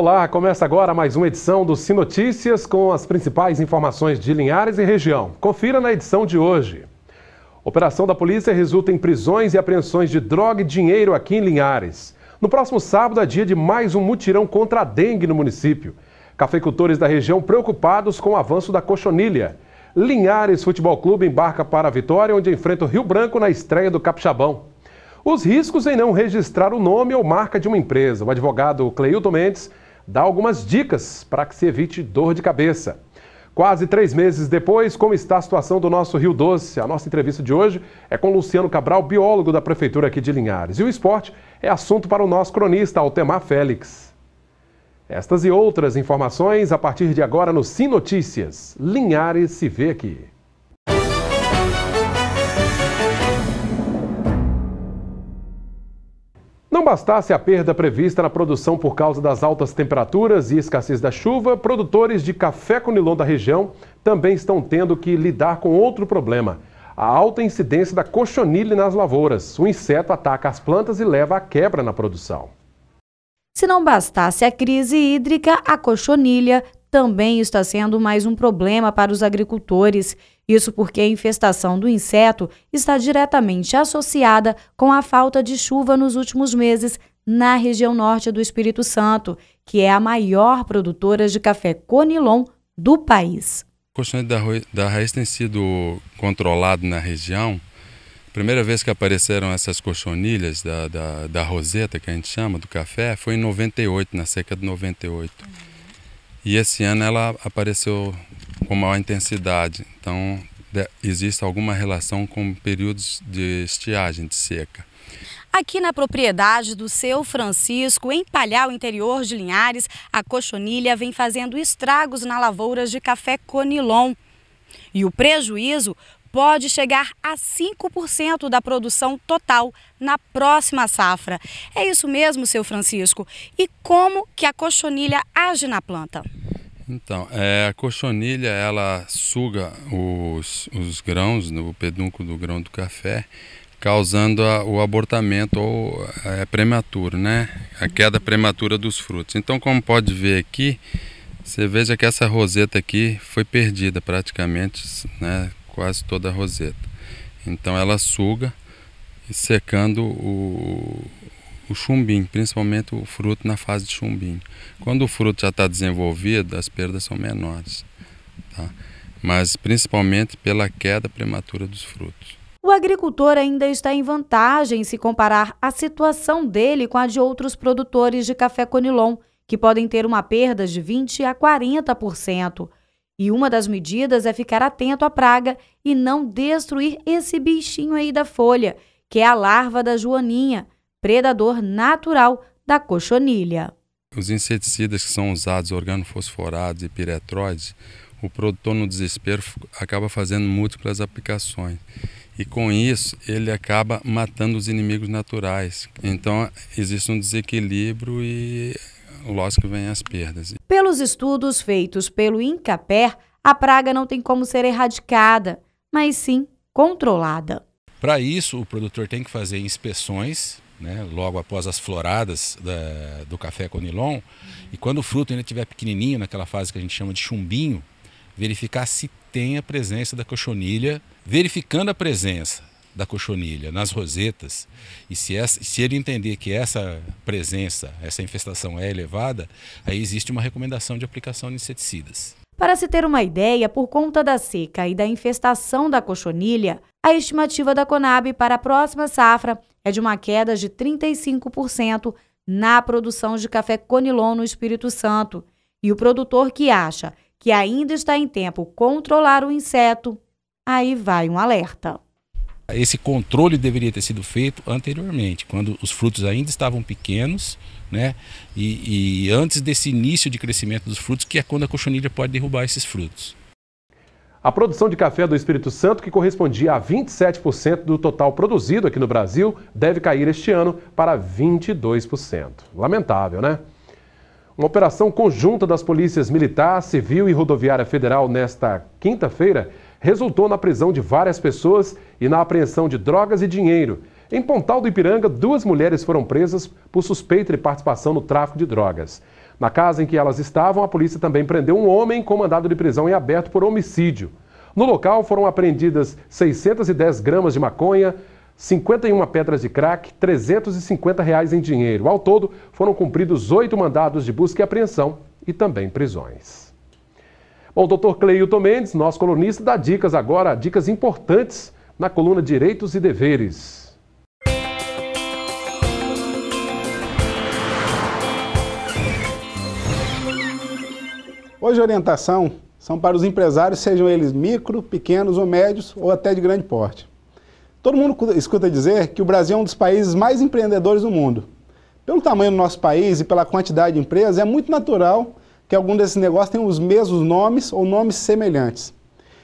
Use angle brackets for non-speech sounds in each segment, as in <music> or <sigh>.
Olá, começa agora mais uma edição do Sinotícias com as principais informações de Linhares e região. Confira na edição de hoje. Operação da polícia resulta em prisões e apreensões de droga e dinheiro aqui em Linhares. No próximo sábado é dia de mais um mutirão contra a dengue no município. Cafeicultores da região preocupados com o avanço da cochonilha. Linhares Futebol Clube embarca para a Vitória, onde enfrenta o Rio Branco na estreia do Capixabão. Os riscos em não registrar o nome ou marca de uma empresa. O advogado Cleilton Mendes dá algumas dicas para que se evite dor de cabeça. Quase três meses depois, como está a situação do nosso Rio Doce? A nossa entrevista de hoje é com Luciano Cabral, biólogo da Prefeitura aqui de Linhares. E o esporte é assunto para o nosso cronista, Altemar Félix. Estas e outras informações a partir de agora no Sim Notícias. Linhares se vê aqui. Não bastasse a perda prevista na produção por causa das altas temperaturas e escassez da chuva, produtores de café conilon da região também estão tendo que lidar com outro problema. A alta incidência da cochonilha nas lavouras. O inseto ataca as plantas e leva à quebra na produção. Se não bastasse a crise hídrica, a cochonilha também está sendo mais um problema para os agricultores isso porque a infestação do inseto está diretamente associada com a falta de chuva nos últimos meses na região norte do Espírito Santo, que é a maior produtora de café conilon do país. O constante da, da raiz tem sido controlado na região. Primeira vez que apareceram essas cochonilhas da, da, da, roseta, que a gente chama, do café, foi em 98, na seca de 98. E esse ano ela apareceu com maior intensidade. Então, de, existe alguma relação com períodos de estiagem, de seca. Aqui na propriedade do seu Francisco, em Palhau, interior de Linhares, a cochonilha vem fazendo estragos na lavouras de café conilon. E o prejuízo pode chegar a 5% da produção total na próxima safra. É isso mesmo, seu Francisco. E como que a cochonilha age na planta? Então, é, a cochonilha ela suga os, os grãos, né, o pedúnculo do grão do café, causando a, o abortamento ou é, prematuro, né? A queda prematura dos frutos. Então, como pode ver aqui, você veja que essa roseta aqui foi perdida praticamente, né? Quase toda a roseta. Então, ela suga secando o, o chumbinho, principalmente o fruto na fase de chumbinho. Quando o fruto já está desenvolvido, as perdas são menores, tá? mas principalmente pela queda prematura dos frutos. O agricultor ainda está em vantagem se comparar a situação dele com a de outros produtores de café conilon, que podem ter uma perda de 20 a 40%. E uma das medidas é ficar atento à praga e não destruir esse bichinho aí da folha, que é a larva da joaninha, predador natural da cochonilha. Os inseticidas que são usados, organofosforados e piretroides, o produtor no desespero acaba fazendo múltiplas aplicações. E com isso, ele acaba matando os inimigos naturais. Então, existe um desequilíbrio e, lógico, vem as perdas. Pelos estudos feitos pelo INCAPER, a praga não tem como ser erradicada, mas sim controlada. Para isso, o produtor tem que fazer inspeções né, logo após as floradas da, do café conilon. Uhum. E quando o fruto ainda estiver pequenininho, naquela fase que a gente chama de chumbinho, verificar se tem a presença da cochonilha, verificando a presença da cochonilha nas rosetas, e se, essa, se ele entender que essa presença, essa infestação é elevada, aí existe uma recomendação de aplicação de inseticidas. Para se ter uma ideia, por conta da seca e da infestação da cochonilha, a estimativa da Conab para a próxima safra é de uma queda de 35% na produção de café conilon no Espírito Santo. E o produtor que acha que ainda está em tempo controlar o inseto, aí vai um alerta. Esse controle deveria ter sido feito anteriormente, quando os frutos ainda estavam pequenos né? E, e, antes desse início de crescimento dos frutos, que é quando a cochonilha pode derrubar esses frutos. A produção de café do Espírito Santo, que correspondia a 27% do total produzido aqui no Brasil, deve cair este ano para 22%. Lamentável, né? Uma operação conjunta das polícias militar, civil e rodoviária federal nesta quinta-feira resultou na prisão de várias pessoas e na apreensão de drogas e dinheiro. Em Pontal do Ipiranga, duas mulheres foram presas por suspeita de participação no tráfico de drogas. Na casa em que elas estavam, a polícia também prendeu um homem com mandado de prisão em aberto por homicídio. No local foram apreendidas 610 gramas de maconha, 51 pedras de crack, 350 reais em dinheiro. Ao todo, foram cumpridos oito mandados de busca e apreensão e também prisões. Bom, o doutor Cleilton Mendes, nosso colunista, dá dicas agora, dicas importantes na coluna Direitos e Deveres. Hoje a orientação são para os empresários, sejam eles micro, pequenos ou médios ou até de grande porte. Todo mundo escuta dizer que o Brasil é um dos países mais empreendedores do mundo. Pelo tamanho do nosso país e pela quantidade de empresas, é muito natural que algum desses negócios tenha os mesmos nomes ou nomes semelhantes.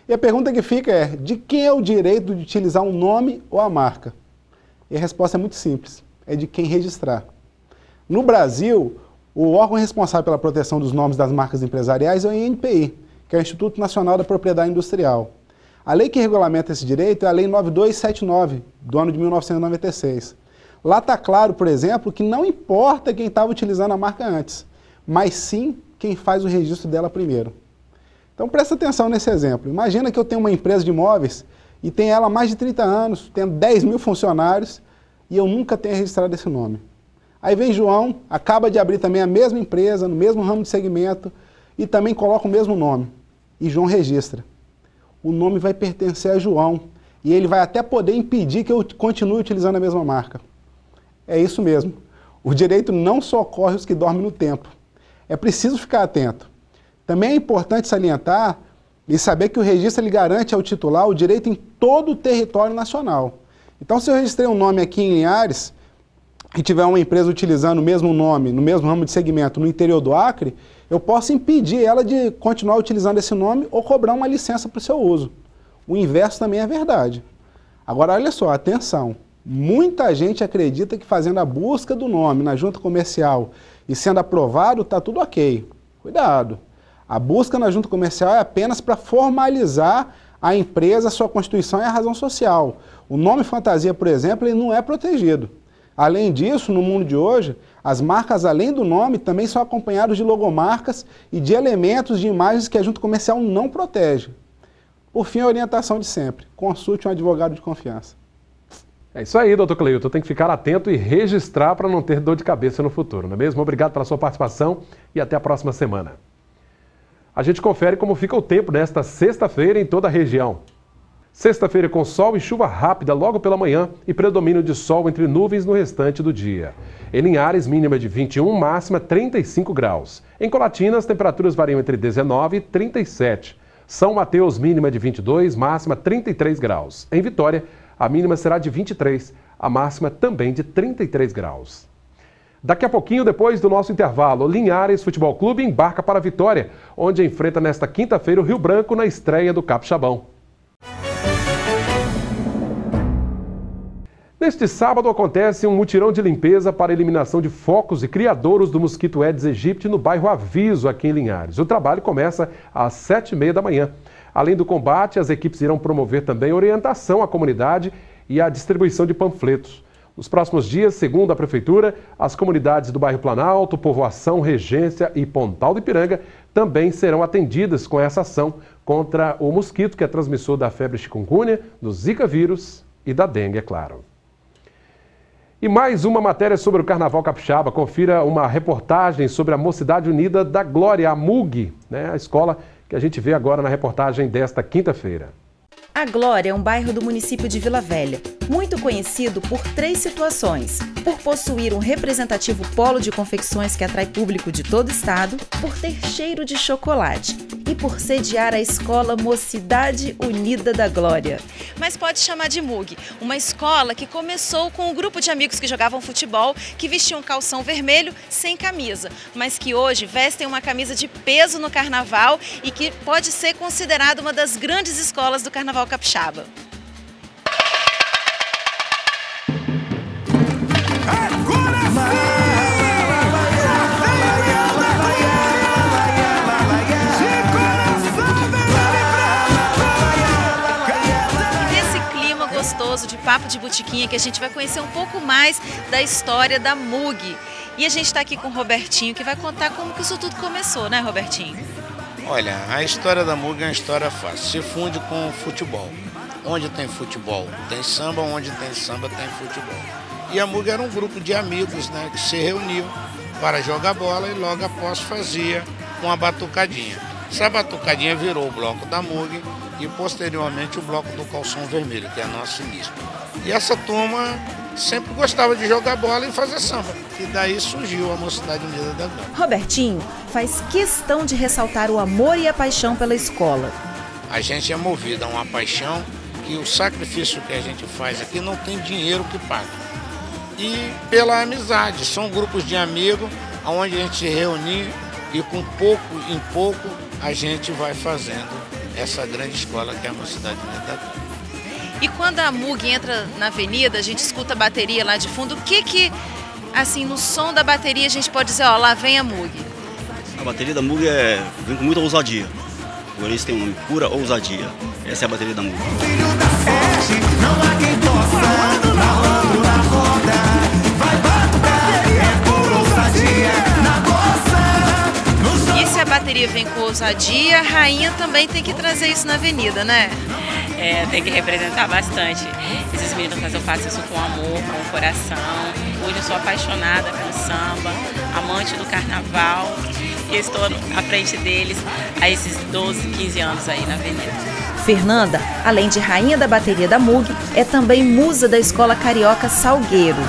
E a pergunta que fica é: de quem é o direito de utilizar um nome ou a marca? E a resposta é muito simples: é de quem registrar. No Brasil, o órgão responsável pela proteção dos nomes das marcas empresariais é o INPI, que é o Instituto Nacional da Propriedade Industrial. A lei que regulamenta esse direito é a Lei 9279, do ano de 1996. Lá está claro, por exemplo, que não importa quem estava utilizando a marca antes, mas sim quem faz o registro dela primeiro. Então presta atenção nesse exemplo. Imagina que eu tenho uma empresa de imóveis e tem ela há mais de 30 anos, tem 10 mil funcionários e eu nunca tenha registrado esse nome. Aí vem João, acaba de abrir também a mesma empresa, no mesmo ramo de segmento, e também coloca o mesmo nome. E João registra. O nome vai pertencer a João. E ele vai até poder impedir que eu continue utilizando a mesma marca. É isso mesmo. O direito não socorre os que dormem no tempo. É preciso ficar atento. Também é importante salientar e saber que o registro ele garante ao titular o direito em todo o território nacional. Então, se eu registrei um nome aqui em Linhares, e tiver uma empresa utilizando o mesmo nome, no mesmo ramo de segmento no interior do Acre, eu posso impedir ela de continuar utilizando esse nome ou cobrar uma licença para o seu uso. O inverso também é verdade. Agora, olha só, atenção. Muita gente acredita que fazendo a busca do nome na junta comercial e sendo aprovado, está tudo ok. Cuidado. A busca na junta comercial é apenas para formalizar a empresa, sua constituição e a razão social. O nome fantasia, por exemplo, ele não é protegido. Além disso, no mundo de hoje, as marcas, além do nome, também são acompanhadas de logomarcas e de elementos de imagens que a junta comercial não protege. Por fim, a orientação de sempre: consulte um advogado de confiança. É isso aí, doutor Cleiton. Tem que ficar atento e registrar para não ter dor de cabeça no futuro, não é mesmo? Obrigado pela sua participação e até a próxima semana. A gente confere como fica o tempo nesta sexta-feira em toda a região. Sexta-feira com sol e chuva rápida logo pela manhã e predomínio de sol entre nuvens no restante do dia. Em Linhares, mínima de 21, máxima 35 graus. Em Colatina, as temperaturas variam entre 19 e 37. São Mateus, mínima de 22, máxima 33 graus. Em Vitória, a mínima será de 23, a máxima também de 33 graus. Daqui a pouquinho, depois do nosso intervalo, Linhares Futebol Clube embarca para Vitória, onde enfrenta nesta quinta-feira o Rio Branco na estreia do Capixabão. Neste sábado acontece um mutirão de limpeza para eliminação de focos e criadouros do mosquito Aedes aegypti no bairro Aviso, aqui em Linhares. O trabalho começa às sete e meia da manhã. Além do combate, as equipes irão promover também orientação à comunidade e a distribuição de panfletos. Nos próximos dias, segundo a Prefeitura, as comunidades do bairro Planalto, Povoação, Regência e Pontal do Ipiranga também serão atendidas com essa ação contra o mosquito que é transmissor da febre chikungunya, do zika vírus e da dengue, é claro. E mais uma matéria sobre o Carnaval Capixaba. Confira uma reportagem sobre a Mocidade Unida da Glória, a MUG, né, a escola que a gente vê agora na reportagem desta quinta-feira. A Glória é um bairro do município de Vila Velha, muito conhecido por três situações: por possuir um representativo polo de confecções que atrai público de todo o estado, por ter cheiro de chocolate e por sediar a escola Mocidade Unida da Glória. Mas pode chamar de MUG, uma escola que começou com um grupo de amigos que jogavam futebol, que vestiam calção vermelho sem camisa, mas que hoje vestem uma camisa de peso no carnaval e que pode ser considerada uma das grandes escolas do carnaval capixaba. Papo de Botiquinha que a gente vai conhecer um pouco mais da história da MUG. E a gente está aqui com o Robertinho, que vai contar como que isso tudo começou, né, Robertinho? Olha, a história da MUG é uma história fácil. Se funde com o futebol. Onde tem futebol, tem samba. Onde tem samba, tem futebol. E a MUG era um grupo de amigos, né, que se reuniu para jogar bola e logo após fazia uma batucadinha. Essa batucadinha virou o bloco da MUG e posteriormente o bloco do Calção Vermelho, que é nosso início. E essa turma sempre gostava de jogar bola e fazer samba. E daí surgiu a Mocidade Unida da Gama. Robertinho faz questão de ressaltar o amor e a paixão pela escola. A gente é movido a uma paixão que o sacrifício que a gente faz aqui não tem dinheiro que paga. E pela amizade, são grupos de amigos onde a gente se reúne e com pouco em pouco a gente vai fazendo essa grande escola que é a Mocidade Orientadora. Né, e quando a MUG entra na avenida, a gente escuta a bateria lá de fundo, o que que, assim, no som da bateria a gente pode dizer, ó, lá vem a MUG? A bateria da MUG é, vem com muita ousadia. Por isso tem um nome Pura Ousadia. Essa é a bateria da MUG. vem com ousadia, a rainha também tem que trazer isso na avenida, né? É, tem que representar bastante. Esses meninos, mas eu faço isso com amor, com o coração. Hoje eu sou apaixonada pelo samba, amante do carnaval e estou à frente deles há esses 12, 15 anos aí na avenida. Fernanda, além de rainha da bateria da MUG, é também musa da escola carioca Salgueiro.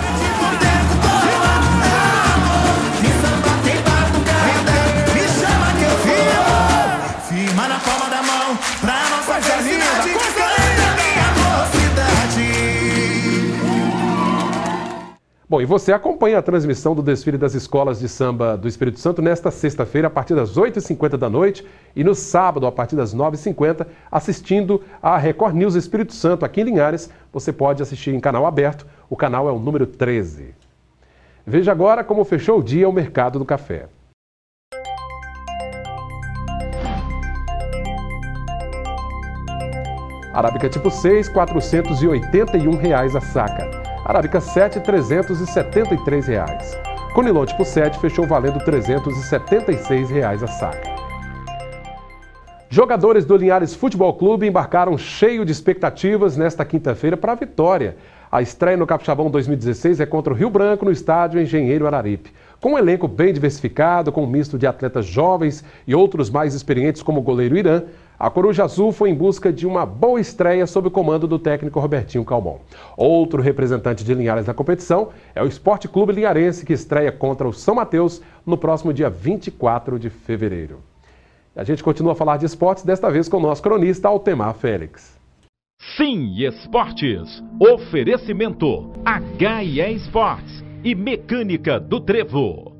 Bom, e você acompanha a transmissão do desfile das escolas de samba do Espírito Santo nesta sexta-feira, a partir das 8h50 da noite, e no sábado, a partir das 9h50, assistindo a Record News Espírito Santo aqui em Linhares. Você pode assistir em canal aberto, o canal é o número 13. Veja agora como fechou o dia o mercado do café. Arábica tipo 6, R$ 481 reais a saca. Arábica 7, 373. Reais. Conilon por 7 fechou valendo 376 reais a saca. Jogadores do Linhares Futebol Clube embarcaram cheio de expectativas nesta quinta-feira para a vitória. A estreia no Capixabão 2016 é contra o Rio Branco no estádio Engenheiro Araripe. Com um elenco bem diversificado, com um misto de atletas jovens e outros mais experientes como o goleiro Irã, a Coruja Azul foi em busca de uma boa estreia sob o comando do técnico Robertinho Calmon. Outro representante de Linhares na competição é o Esporte Clube Linharense, que estreia contra o São Mateus no próximo dia 24 de fevereiro. A gente continua a falar de esportes, desta vez com o nosso cronista Altemar Félix. Sim, esportes. Oferecimento HIE Esportes e Mecânica do Trevo.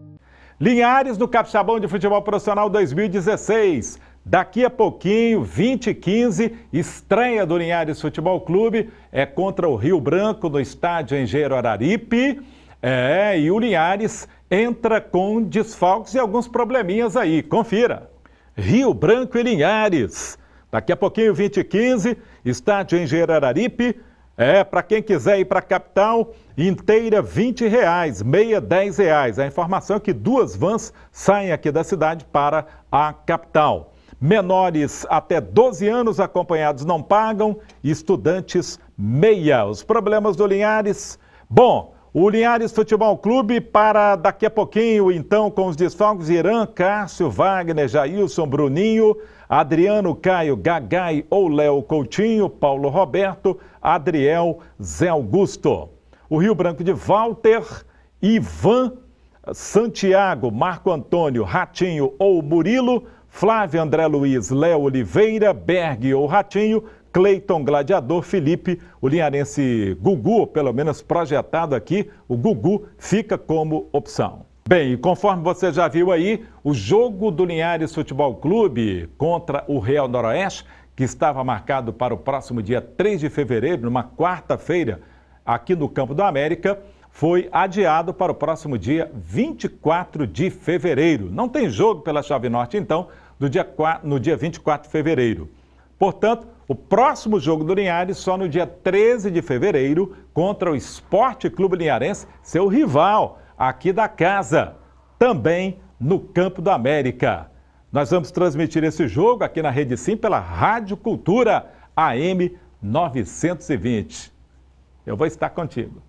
Linhares no Capixabão de Futebol Profissional 2016. Daqui a pouquinho, 20 e 15, estreia do Linhares Futebol Clube é contra o Rio Branco no estádio Engenheiro Araripe. É, e o Linhares entra com desfalques e alguns probleminhas aí. Confira. Rio Branco e Linhares. Daqui a pouquinho, 20 e 15, estádio Engenheiro Araripe. É, para quem quiser ir para a capital, inteira 20 reais, meia 10 reais. É a informação é que duas vans saem aqui da cidade para a capital. Menores até 12 anos acompanhados não pagam, estudantes meia. Os problemas do Linhares. Bom, o Linhares Futebol Clube para daqui a pouquinho, então, com os desfalques Irã, Cássio, Wagner, Jailson, Bruninho, Adriano, Caio, Gagai ou Léo Coutinho, Paulo Roberto, Adriel, Zé Augusto. O Rio Branco de Walter, Ivan, Santiago, Marco Antônio, Ratinho ou Murilo Flávio André Luiz, Léo Oliveira, Berg ou Ratinho, Cleiton Gladiador, Felipe, o linharense Gugu, pelo menos projetado aqui, o Gugu fica como opção. Bem, conforme você já viu aí, o jogo do Linhares Futebol Clube contra o Real Noroeste, que estava marcado para o próximo dia 3 de fevereiro, numa quarta-feira, aqui no Campo do América, foi adiado para o próximo dia 24 de fevereiro. Não tem jogo pela Chave Norte, então, do dia, no dia 24 de fevereiro. Portanto, o próximo jogo do Linhares só no dia 13 de fevereiro contra o Esporte Clube Linharense, seu rival aqui da casa, também no Campo da América. Nós vamos transmitir esse jogo aqui na Rede Sim pela Rádio Cultura AM 920. Eu vou estar contigo.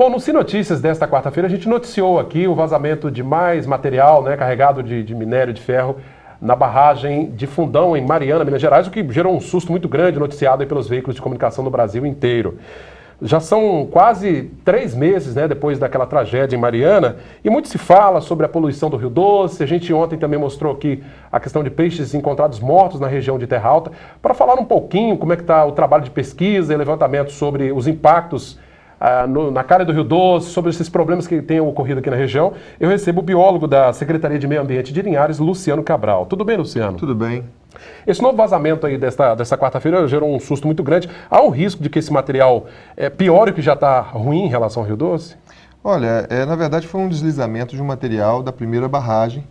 Bom, no Sinotícias desta quarta-feira, a gente noticiou aqui o vazamento de mais material né, carregado de, de, minério de ferro na barragem de Fundão, em Mariana, Minas Gerais, o que gerou um susto muito grande noticiado pelos veículos de comunicação no Brasil inteiro. Já são quase três meses né, depois daquela tragédia em Mariana e muito se fala sobre a poluição do Rio Doce. A gente ontem também mostrou aqui a questão de peixes encontrados mortos na região de Terra Alta. Para falar um pouquinho como é que está o trabalho de pesquisa e levantamento sobre os impactos ah, no, na cara do Rio Doce, sobre esses problemas que têm ocorrido aqui na região, eu recebo o biólogo da Secretaria de Meio Ambiente de Linhares, Luciano Cabral. Tudo bem, Luciano? Tudo bem. Esse novo vazamento aí desta, dessa quarta-feira gerou um susto muito grande. Há um risco de que esse material é, piore o que já está ruim em relação ao Rio Doce? Olha, é, na verdade foi um deslizamento de um material da primeira barragem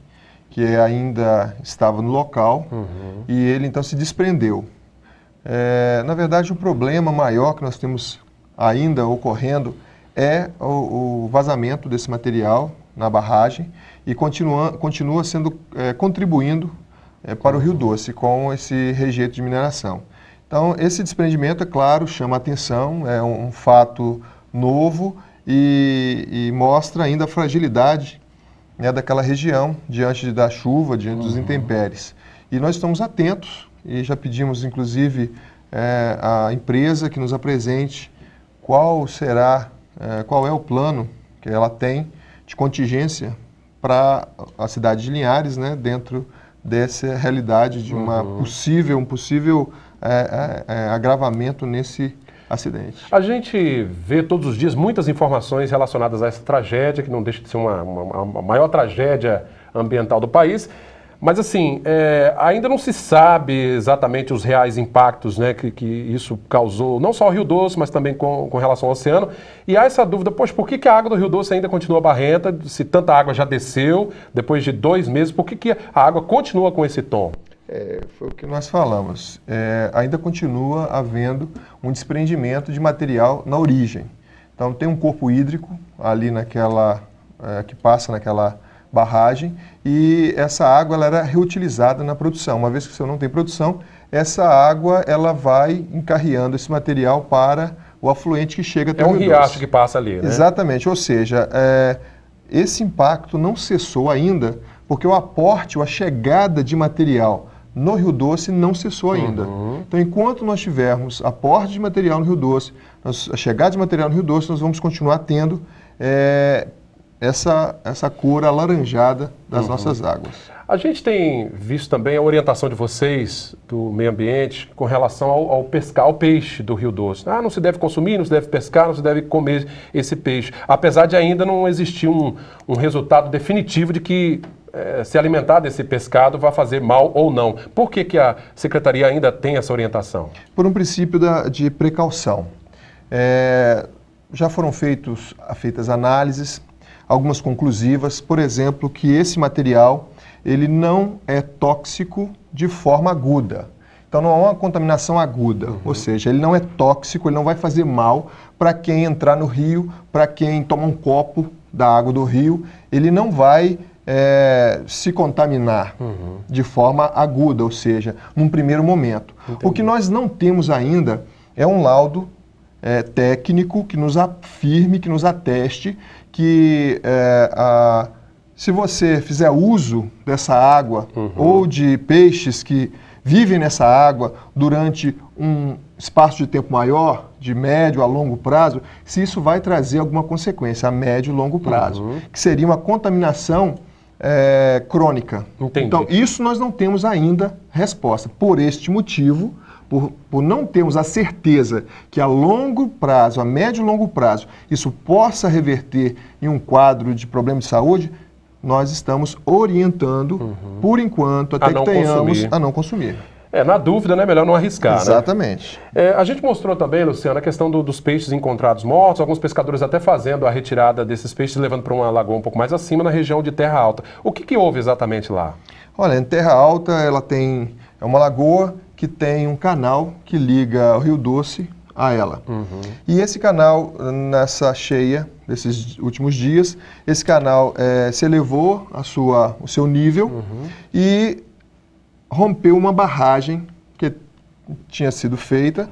que é, ainda estava no local uhum. e ele então se desprendeu. É, na verdade, o problema maior que nós temos ainda ocorrendo é o, o vazamento desse material na barragem e continua, continua sendo é, contribuindo é, para o Rio Doce com esse rejeito de mineração. Então, esse desprendimento, é claro, chama atenção, é um, um fato novo e, e, mostra ainda a fragilidade né, daquela região diante da chuva, diante uhum. dos intempéries. E nós estamos atentos e já pedimos, inclusive, é, à empresa que nos apresente qual será, é, qual é o plano que ela tem de contingência para a cidade de Linhares, né, dentro dessa realidade de uma uhum. possível, um possível é, é, é, agravamento nesse acidente. A gente vê todos os dias muitas informações relacionadas a essa tragédia, que não deixa de ser uma, uma, uma maior tragédia ambiental do país. Mas assim, é, ainda não se sabe exatamente os reais impactos né, que, que isso causou, não só ao Rio Doce, mas também com, com relação ao oceano. E há essa dúvida, pois por que, que a água do Rio Doce ainda continua barrenta, se tanta água já desceu depois de dois meses, por que, que a água continua com esse tom? É, foi o que nós falamos. É, ainda continua havendo um desprendimento de material na origem. Então tem um corpo hídrico ali naquela, é, que passa naquela barragem e essa água ela era reutilizada na produção. Uma vez que você não tem produção, essa água ela vai encarreando esse material para o afluente que chega é até é o um riacho que passa ali, né? Exatamente, ou seja, é, esse impacto não cessou ainda porque o aporte, ou a chegada de material no Rio Doce não cessou ainda. Uhum. Então, enquanto nós tivermos aporte de material no Rio Doce, a chegada de material no Rio Doce, nós vamos continuar tendo é, essa, essa cor alaranjada das uhum. nossas águas. A gente tem visto também a orientação de vocês do meio ambiente com relação ao, ao, pescar, o peixe do Rio Doce. Ah, não se deve consumir, não se deve pescar, não se deve comer esse peixe. Apesar de ainda não existir um, um resultado definitivo de que é, se alimentar desse pescado vai fazer mal ou não. Por que, que a Secretaria ainda tem essa orientação? Por um princípio da, de precaução. É, já foram feitos, feitas análises, algumas conclusivas, por exemplo, que esse material ele não é tóxico de forma aguda. Então não há uma contaminação aguda, uhum. ou seja, ele não é tóxico, ele não vai fazer mal para quem entrar no rio, para quem toma um copo da água do rio, ele não vai é, se contaminar uhum. de forma aguda, ou seja, num primeiro momento. Entendi. O que nós não temos ainda é um laudo é, técnico que nos afirme, que nos ateste que é, a, se você fizer uso dessa água uhum. ou de peixes que vivem nessa água durante um espaço de tempo maior, de médio a longo prazo, se isso vai trazer alguma consequência a médio e longo prazo, uhum. que seria uma contaminação é, crônica. Entendi. Então, isso nós não temos ainda resposta. Por este motivo, por, por não termos a certeza que a longo prazo, a médio e longo prazo, isso possa reverter em um quadro de problema de saúde, nós estamos orientando, uhum. por enquanto, até que tenhamos, consumir. a não consumir. É, na dúvida, né? Melhor não arriscar. Né? Exatamente. Né? É, a gente mostrou também, Luciano, a questão do, dos peixes encontrados mortos, alguns pescadores até fazendo a retirada desses peixes, levando para uma lagoa um pouco mais acima, na região de Terra Alta. O que, que houve exatamente lá? Olha, em Terra Alta, ela tem. É uma lagoa que tem um canal que liga o Rio Doce a ela. Uhum. E esse canal, nessa cheia desses últimos dias, esse canal é, se elevou a sua, o seu nível uhum. e rompeu uma barragem que tinha sido feita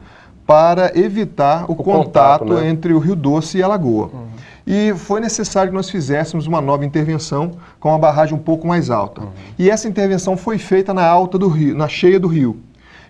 para evitar o, o contato, contato né? entre o Rio Doce e a Lagoa. Uhum. E foi necessário que nós fizéssemos uma nova intervenção com uma barragem um pouco mais alta. Uhum. E essa intervenção foi feita na alta do rio, na cheia do rio.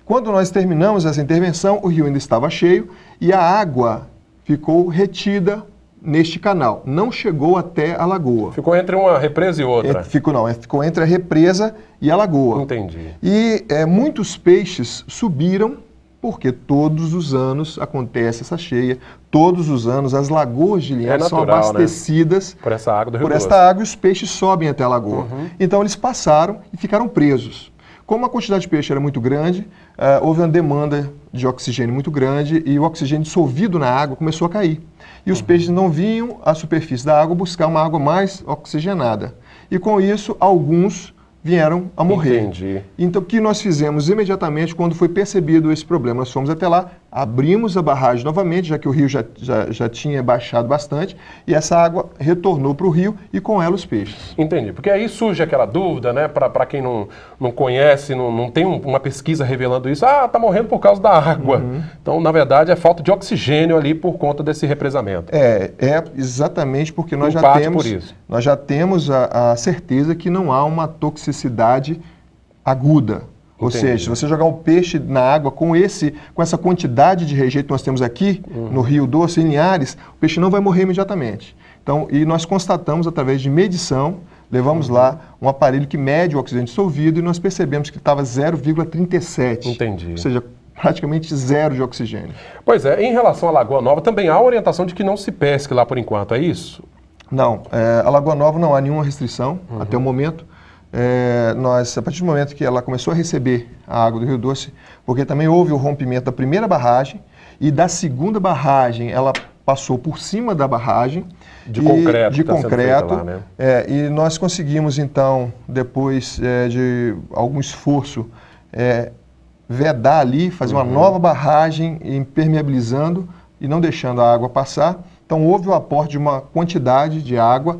Quando nós terminamos essa intervenção, o rio ainda estava cheio e a água ficou retida neste canal. Não chegou até a lagoa. Ficou entre uma represa e outra? É, ficou não, é, ficou entre a represa e a lagoa. Entendi. E é, muitos peixes subiram, porque todos os anos acontece essa cheia, todos os anos as lagoas de linha é natural, são né? abastecidas né? por essa água do Rio Por Doce. esta água os peixes sobem até a lagoa. Uhum. Então eles passaram e ficaram presos. Como a quantidade de peixe era muito grande, uh, houve uma demanda de oxigênio muito grande e o oxigênio dissolvido na água começou a cair. E os uhum. peixes não vinham à superfície da água buscar uma água mais oxigenada. E com isso, alguns vieram a morrer. Entendi. Então, o que nós fizemos imediatamente quando foi percebido esse problema? Nós fomos até lá, abrimos a barragem novamente, já que o rio já, já, já tinha baixado bastante, e essa água retornou para o rio e com ela os peixes. Entendi, porque aí surge aquela dúvida, né, para quem não, não conhece, não, não tem um, uma pesquisa revelando isso, ah, está morrendo por causa da água. Uhum. Então, na verdade, é falta de oxigênio ali por conta desse represamento. É, é exatamente porque nós, já temos, nós já temos a, a certeza que não há uma toxicidade aguda, ou seja, se você jogar um peixe na água com esse, com essa quantidade de rejeito que nós temos aqui uhum. no Rio Doce, em Linhares, o peixe não vai morrer imediatamente. Então, e nós constatamos através de medição, levamos uhum. lá um aparelho que mede o oxigênio dissolvido e nós percebemos que estava 0,37. Entendi. Ou seja, praticamente zero de oxigênio. Pois é, em relação à Lagoa Nova, também há orientação de que não se pesque lá por enquanto, é isso? Não, é, a Lagoa Nova não há nenhuma restrição uhum. até o momento é, nós, a partir do momento que ela começou a receber a água do Rio Doce, porque também houve o rompimento da primeira barragem e da segunda barragem ela passou por cima da barragem. De e, concreto. De tá concreto. Lá, né? é, e nós conseguimos, então, depois é, de algum esforço, é, vedar ali, fazer uhum. uma nova barragem, impermeabilizando e não deixando a água passar. Então, houve o aporte de uma quantidade de água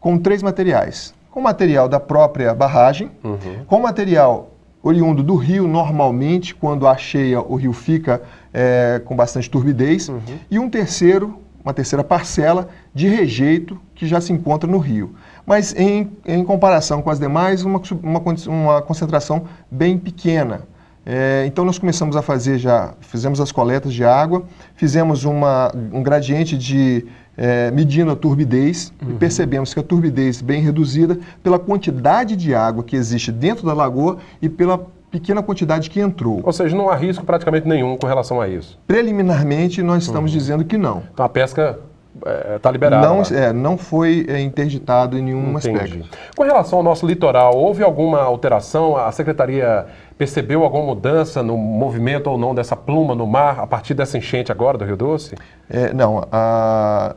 com três materiais com material da própria barragem, uhum. com material oriundo do rio, normalmente, quando há cheia, o rio fica é, com bastante turbidez, uhum. e um terceiro, uma terceira parcela de rejeito que já se encontra no rio. Mas, em, em comparação com as demais, uma, uma, uma concentração bem pequena. É, então nós começamos a fazer já, fizemos as coletas de água, fizemos uma, um gradiente de é, medindo a turbidez uhum. e percebemos que a turbidez bem reduzida pela quantidade de água que existe dentro da lagoa e pela pequena quantidade que entrou. Ou seja, não há risco praticamente nenhum com relação a isso. Preliminarmente, nós estamos uhum. dizendo que não. Então a pesca está é, tá liberada. Não, é, não foi é, interditado em nenhum Entendi. aspecto. Com relação ao nosso litoral, houve alguma alteração? A Secretaria percebeu alguma mudança no movimento ou não dessa pluma no mar a partir dessa enchente agora do Rio Doce? É, não, a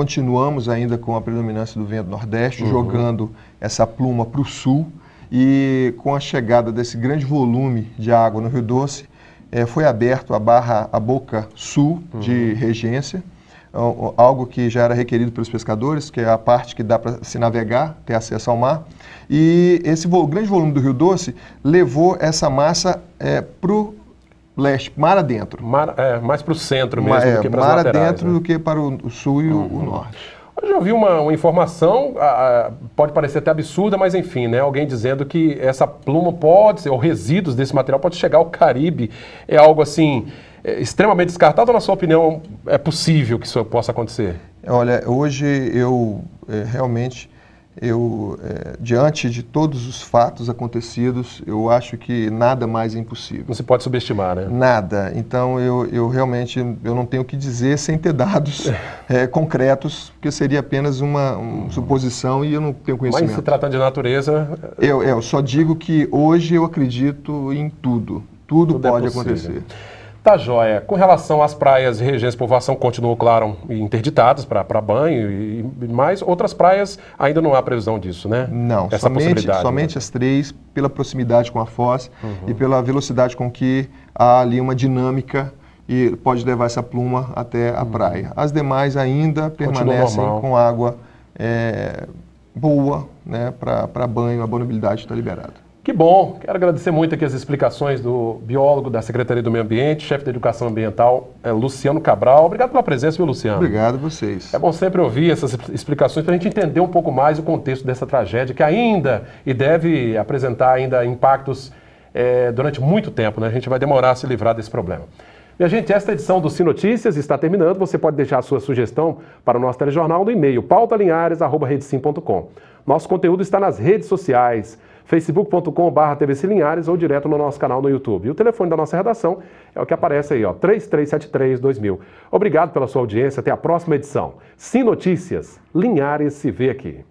continuamos ainda com a predominância do vento nordeste, uhum. jogando essa pluma para o sul. E com a chegada desse grande volume de água no Rio Doce, é, foi aberto a barra, a boca sul uhum. de regência, algo que já era requerido pelos pescadores, que é a parte que dá para se navegar, ter acesso ao mar. E esse vo grande volume do Rio Doce levou essa massa é, eh, para o leste, mar adentro. Mar, é, mais para o centro mesmo é, do que para as laterais. Mar adentro né? do que para o sul e uhum. o norte. Eu já ouvi uma, uma informação, pode parecer até absurda, mas enfim, né? Alguém dizendo que essa pluma pode ser, ou resíduos desse material pode chegar ao Caribe. É algo assim, é, extremamente descartado ou, na sua opinião, é possível que isso possa acontecer? Olha, hoje eu é, realmente eu, é, diante de todos os fatos acontecidos, eu acho que nada mais é impossível. Não se pode subestimar, né? Nada. Então, eu, eu realmente eu não tenho o que dizer sem ter dados <laughs> é, concretos, porque seria apenas uma, uma, suposição e eu não tenho conhecimento. Mas se tratando de natureza... Eu, eu só digo que hoje eu acredito em tudo. Tudo, tudo é pode é acontecer. Tá joia. Com relação às praias de Povoação, continuam, claro, interditadas para banho e, e mais. Outras praias ainda não há previsão disso, né? Não, Essa somente, né? somente né? as três, pela proximidade com a Foz uhum. e pela velocidade com que há ali uma dinâmica e pode levar essa pluma até a uhum. praia. As demais ainda permanecem com água é, boa né, para banho, a banabilidade está liberada. Que bom! Quero agradecer muito aqui as explicações do biólogo da Secretaria do Meio Ambiente, chefe da Educação Ambiental, é, Luciano Cabral. Obrigado pela presença, meu Luciano. Obrigado a vocês. É bom sempre ouvir essas explicações para a gente entender um pouco mais o contexto dessa tragédia, que ainda e deve apresentar ainda impactos é, durante muito tempo. Né? A gente vai demorar a se livrar desse problema. E a gente, esta edição do Sim Notícias está terminando. Você pode deixar a sua sugestão para o nosso telejornal no e-mail pautalinhares.redsim.com. Nosso conteúdo está nas redes sociais facebook.com.br tvclinhares ou direto no nosso canal no YouTube. E o telefone da nossa redação é o que aparece aí, ó, 3373-2000. Obrigado pela sua audiência, até a próxima edição. Sim Notícias, Linhares se vê aqui.